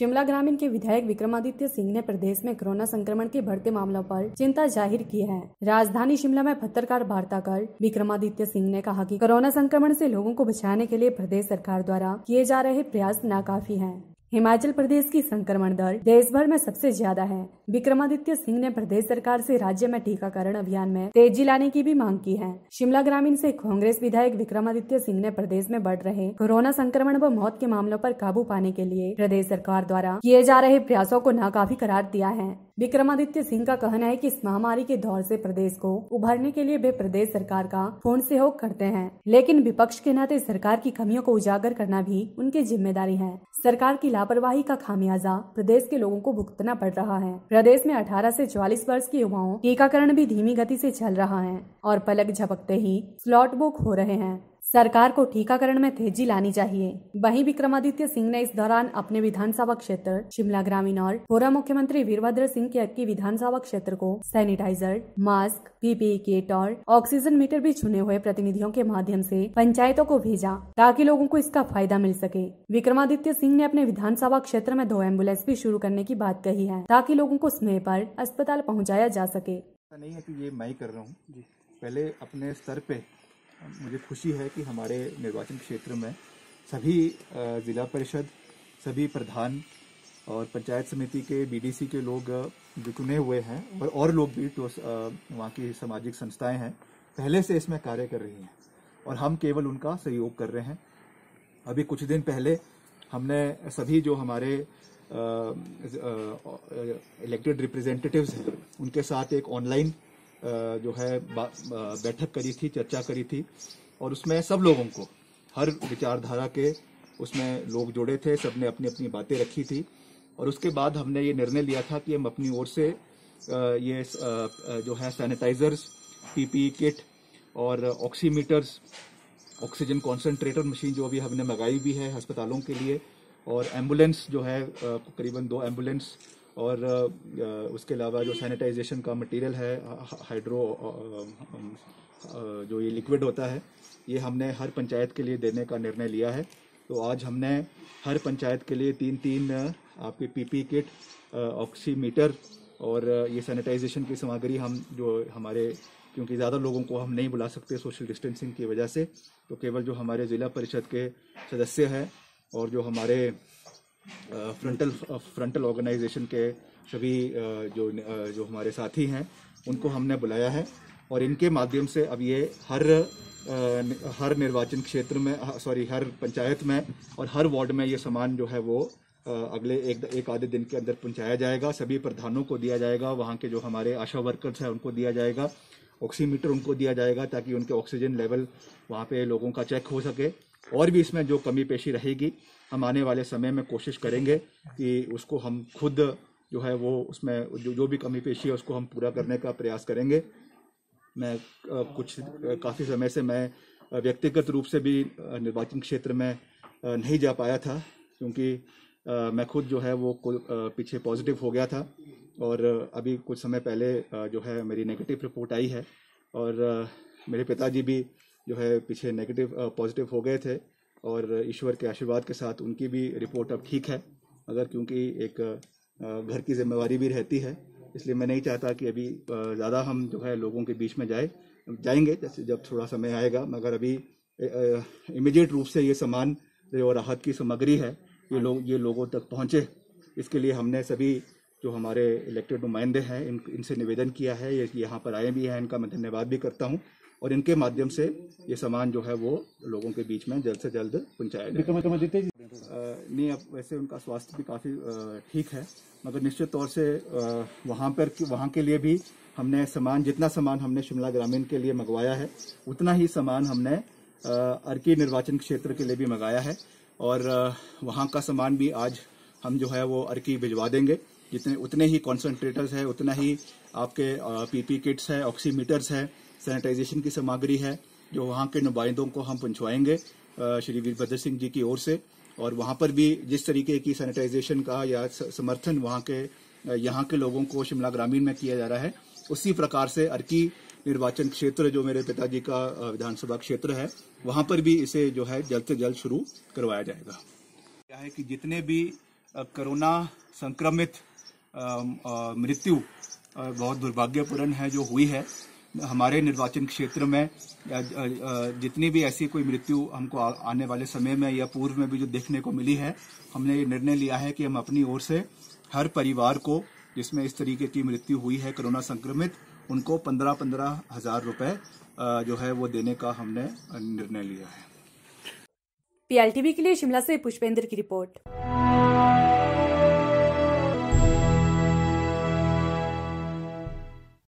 शिमला ग्रामीण के विधायक विक्रमादित्य सिंह ने प्रदेश में कोरोना संक्रमण के बढ़ते मामलों पर चिंता जाहिर की है राजधानी शिमला में पत्रकार वार्ता कर विक्रमादित्य सिंह ने कहा कि कोरोना संक्रमण से लोगों को बचाने के लिए प्रदेश सरकार द्वारा किए जा रहे प्रयास नाकाफी हैं। हिमाचल प्रदेश की संक्रमण दर देश भर में सबसे ज्यादा है विक्रमादित्य सिंह ने प्रदेश सरकार से राज्य में टीकाकरण अभियान में तेजी लाने की भी मांग की है शिमला ग्रामीण से कांग्रेस विधायक विक्रमादित्य सिंह ने प्रदेश में बढ़ रहे कोरोना संक्रमण व मौत के मामलों पर काबू पाने के लिए प्रदेश सरकार द्वारा किए जा रहे प्रयासों को नाकाफी करार दिया है विक्रमादित्य सिंह का कहना है कि इस महामारी के दौर से प्रदेश को उभरने के लिए वे प्रदेश सरकार का पूर्ण सहयोग करते हैं लेकिन विपक्ष के नाते सरकार की कमियों को उजागर करना भी उनकी जिम्मेदारी है सरकार की लापरवाही का खामियाजा प्रदेश के लोगों को भुगतना पड़ रहा है प्रदेश में 18 से 44 वर्ष की युवाओं टीकाकरण भी धीमी गति से चल रहा है और पलक झपकते ही स्लॉट बुक हो रहे हैं सरकार को टीकाकरण में तेजी लानी चाहिए वहीं विक्रमादित्य सिंह ने इस दौरान अपने विधानसभा क्षेत्र शिमला ग्रामीण और पूर्व मुख्यमंत्री वीरभद्र सिंह के अक्की विधानसभा क्षेत्र को सैनिटाइजर मास्क पीपीई किट और ऑक्सीजन मीटर भी चुने हुए प्रतिनिधियों के माध्यम से पंचायतों को भेजा ताकि लोगों को इसका फायदा मिल सके विक्रमादित्य सिंह ने अपने विधानसभा क्षेत्र में दो एम्बुलेंस भी शुरू करने की बात कही है ताकि लोगों को स्नेह पर अस्पताल पहुँचाया जा सके नहीं है कि ये मैं कर रहा हूँ पहले अपने स्तर पे मुझे खुशी है कि हमारे निर्वाचन क्षेत्र में सभी ज़िला परिषद सभी प्रधान और पंचायत समिति के बीडीसी के लोग जो चुने हुए हैं और और लोग भी तो वहाँ की सामाजिक संस्थाएं हैं पहले से इसमें कार्य कर रही हैं और हम केवल उनका सहयोग कर रहे हैं अभी कुछ दिन पहले हमने सभी जो हमारे इलेक्टेड रिप्रेजेंटेटिव्स हैं उनके साथ एक ऑनलाइन जो है बैठक करी थी चर्चा करी थी और उसमें सब लोगों को हर विचारधारा के उसमें लोग जुड़े थे सबने अपनी अपनी बातें रखी थी और उसके बाद हमने ये निर्णय लिया था कि हम अपनी ओर से ये जो है सैनिटाइजर्स पीपीई किट और ऑक्सीमीटर्स ऑक्सीजन कॉन्सेंट्रेटर मशीन जो अभी हमने मंगाई भी है अस्पतालों के लिए और एम्बुलेंस जो है करीबन दो एम्बुलेंस और उसके अलावा जो सैनिटाइजेशन का मटेरियल है हाइड्रो जो ये लिक्विड होता है ये हमने हर पंचायत के लिए देने का निर्णय लिया है तो आज हमने हर पंचायत के लिए तीन तीन आपके पीपी किट ऑक्सीमीटर और ये सैनिटाइजेशन की सामग्री हम जो हमारे क्योंकि ज़्यादा लोगों को हम नहीं बुला सकते सोशल डिस्टेंसिंग की वजह से तो केवल जो हमारे ज़िला परिषद के सदस्य हैं और जो हमारे फ्रंटल फ्रंटल ऑर्गेनाइजेशन के सभी uh, जो uh, जो हमारे साथी हैं उनको हमने बुलाया है और इनके माध्यम से अब ये हर uh, हर निर्वाचन क्षेत्र में सॉरी हर पंचायत में और हर वार्ड में ये सामान जो है वो अगले एक एक आधे दिन के अंदर पहुंचाया जाएगा सभी प्रधानों को दिया जाएगा वहाँ के जो हमारे आशा वर्कर्स हैं उनको दिया जाएगा ऑक्सीमीटर उनको दिया जाएगा ताकि उनके ऑक्सीजन लेवल वहाँ पे लोगों का चेक हो सके और भी इसमें जो कमी पेशी रहेगी हम आने वाले समय में कोशिश करेंगे कि उसको हम खुद जो है वो उसमें जो जो भी कमी पेशी है उसको हम पूरा करने का प्रयास करेंगे मैं कुछ काफ़ी समय से मैं व्यक्तिगत रूप से भी निर्वाचन क्षेत्र में नहीं जा पाया था क्योंकि मैं खुद जो है वो पीछे पॉजिटिव हो गया था और अभी कुछ समय पहले जो है मेरी नेगेटिव रिपोर्ट आई है और मेरे पिताजी भी जो है पीछे नेगेटिव पॉजिटिव हो गए थे और ईश्वर के आशीर्वाद के साथ उनकी भी रिपोर्ट अब ठीक है अगर क्योंकि एक घर की जिम्मेवारी भी रहती है इसलिए मैं नहीं चाहता कि अभी ज़्यादा हम जो है लोगों के बीच में जाए जाएंगे जैसे जब थोड़ा समय आएगा मगर अभी इमिजिएट रूप से ये सामान जो राहत की सामग्री है ये लोग ये लोगों तक पहुँचे इसके लिए हमने सभी जो हमारे इलेक्टेड नुमाइंदे हैं इन इनसे निवेदन किया है ये यहाँ पर आए भी हैं इनका मैं धन्यवाद भी करता हूँ और इनके माध्यम से ये सामान जो है वो लोगों के बीच में जल्द से जल्द पहुंचाया जाए तो तो नहीं अब वैसे उनका स्वास्थ्य भी काफ़ी ठीक है मगर निश्चित तौर से वहाँ पर वहाँ के लिए भी हमने सामान जितना सामान हमने शिमला ग्रामीण के लिए मंगवाया है उतना ही सामान हमने अर्की निर्वाचन क्षेत्र के लिए भी मंगाया है और वहाँ का सामान भी आज हम जो है वो अर्की भिजवा देंगे जितने उतने ही कॉन्सेंट्रेटर्स है उतना ही आपके पीपी किट्स है ऑक्सीमीटर्स है सैनिटाइजेशन की सामग्री है जो वहाँ के नुमाइंदों को हम पहुंचवाएंगे श्री वीरभद्र सिंह जी की ओर से और वहाँ पर भी जिस तरीके की सैनिटाइजेशन का या समर्थन वहाँ के यहाँ के लोगों को शिमला ग्रामीण में किया जा रहा है उसी प्रकार से अर्की निर्वाचन क्षेत्र जो मेरे पिताजी का विधानसभा क्षेत्र है वहां पर भी इसे जो है जल्द से जल्द शुरू करवाया जाएगा क्या है कि जितने भी कोरोना संक्रमित मृत्यु बहुत दुर्भाग्यपूर्ण है जो हुई है हमारे निर्वाचन क्षेत्र में जितनी भी ऐसी कोई मृत्यु हमको आने वाले समय में या पूर्व में भी जो देखने को मिली है हमने ये निर्णय लिया है कि हम अपनी ओर से हर परिवार को जिसमें इस तरीके की मृत्यु हुई है कोरोना संक्रमित उनको पंद्रह पंद्रह हजार रुपए जो है वो देने का हमने निर्णय लिया है पीएलटीवी के लिए शिमला से पुष्पेंद्र की रिपोर्ट